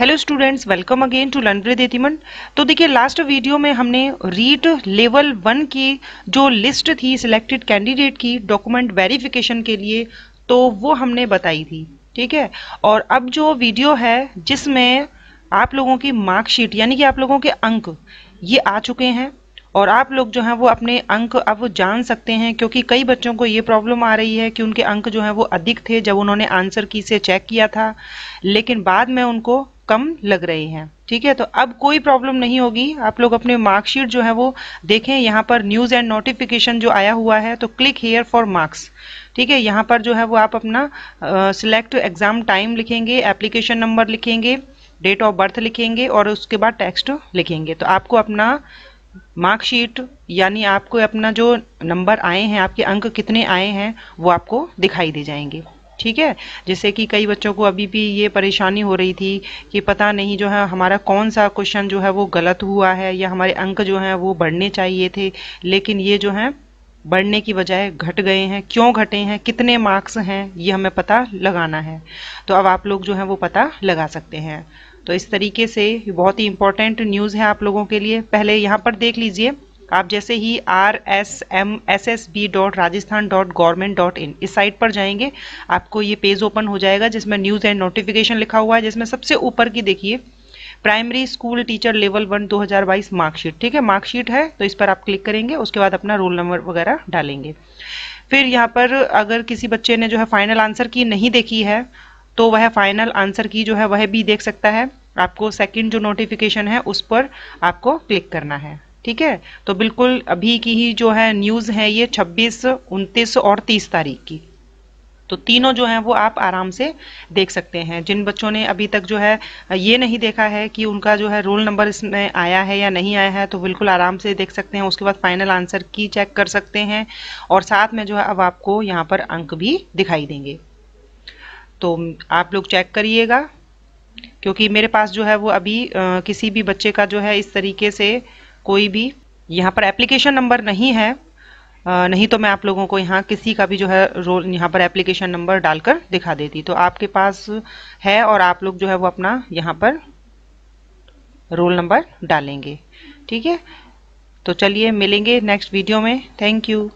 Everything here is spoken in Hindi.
hello students welcome again to learn with एतिमन तो देखिए लास्ट वीडियो में हमने रीट लेवल वन की जो लिस्ट थी सिलेक्टेड कैंडिडेट की डॉक्यूमेंट वेरिफिकेशन के लिए तो वो हमने बताई थी ठीक है और अब जो वीडियो है जिसमें आप लोगों की मार्कशीट यानी कि आप लोगों के अंक ये आ चुके हैं और आप लोग जो हैं वो अपने अंक अब जान सकते हैं क्योंकि कई बच्चों को ये प्रॉब्लम आ रही है कि उनके अंक जो हैं वो अधिक थे जब उन्होंने आंसर की से चेक किया था लेकिन बाद में उनको कम लग रहे हैं ठीक है तो अब कोई प्रॉब्लम नहीं होगी आप लोग अपने मार्कशीट जो है वो देखें यहाँ पर न्यूज़ एंड नोटिफिकेशन जो आया हुआ है तो क्लिक हेयर फॉर मार्क्स ठीक है यहाँ पर जो है वो आप अपना सिलेक्ट एग्ज़ाम टाइम लिखेंगे एप्लीकेशन नंबर लिखेंगे डेट ऑफ बर्थ लिखेंगे और उसके बाद टेक्स्ट लिखेंगे तो आपको अपना मार्कशीट यानी आपको अपना जो नंबर आए हैं आपके अंक कितने आए हैं वो आपको दिखाई दे जाएंगे ठीक है जैसे कि कई बच्चों को अभी भी ये परेशानी हो रही थी कि पता नहीं जो है हमारा कौन सा क्वेश्चन जो है वो गलत हुआ है या हमारे अंक जो हैं वो बढ़ने चाहिए थे लेकिन ये जो हैं बढ़ने की बजाय घट गए हैं क्यों घटे हैं कितने मार्क्स हैं ये हमें पता लगाना है तो अब आप लोग जो है वो पता लगा सकते हैं तो इस तरीके से बहुत ही इंपॉर्टेंट न्यूज़ है आप लोगों के लिए पहले यहाँ पर देख लीजिए आप जैसे ही R S M S S B dot Rajasthan dot government dot in इस साइट पर जाएंगे आपको ये पेज ओपन हो जाएगा जिसमें न्यूज़ एंड नोटिफिकेशन लिखा हुआ है जिसमें सबसे ऊपर की देखिए primary school teacher level one 2022 marksheet ठीक है मार्कशीट है तो इस पर आप क्लिक करेंगे उसके बाद अपना रोल नंबर वगैरह डालेंगे फिर यहाँ पर अगर किसी बच्चे ने जो है फाइनल आंसर की नहीं देखी है तो वह फाइनल आंसर की जो है वह भी देख सकता है आपको सेकंड जो नोटिफिकेशन है उस पर आपको क्लिक करना है ठीक है तो बिल्कुल अभी की ही जो है न्यूज़ है ये 26, 29 और 30 तारीख की तो तीनों जो हैं वो आप आराम से देख सकते हैं जिन बच्चों ने अभी तक जो है ये नहीं देखा है कि उनका जो है रोल नंबर इसमें आया है या नहीं आया है तो बिल्कुल आराम से देख सकते हैं उसके बाद फाइनल आंसर की चेक कर सकते हैं और साथ में जो है अब आपको यहाँ पर अंक भी दिखाई देंगे तो आप लोग चेक करिएगा क्योंकि मेरे पास जो है वो अभी आ, किसी भी बच्चे का जो है इस तरीके से कोई भी यहाँ पर एप्लीकेशन नंबर नहीं है आ, नहीं तो मैं आप लोगों को यहाँ किसी का भी जो है रोल यहाँ पर एप्लीकेशन नंबर डालकर दिखा देती तो आपके पास है और आप लोग जो है वो अपना यहाँ पर रोल नंबर डालेंगे ठीक है तो चलिए मिलेंगे नेक्स्ट वीडियो में थैंक यू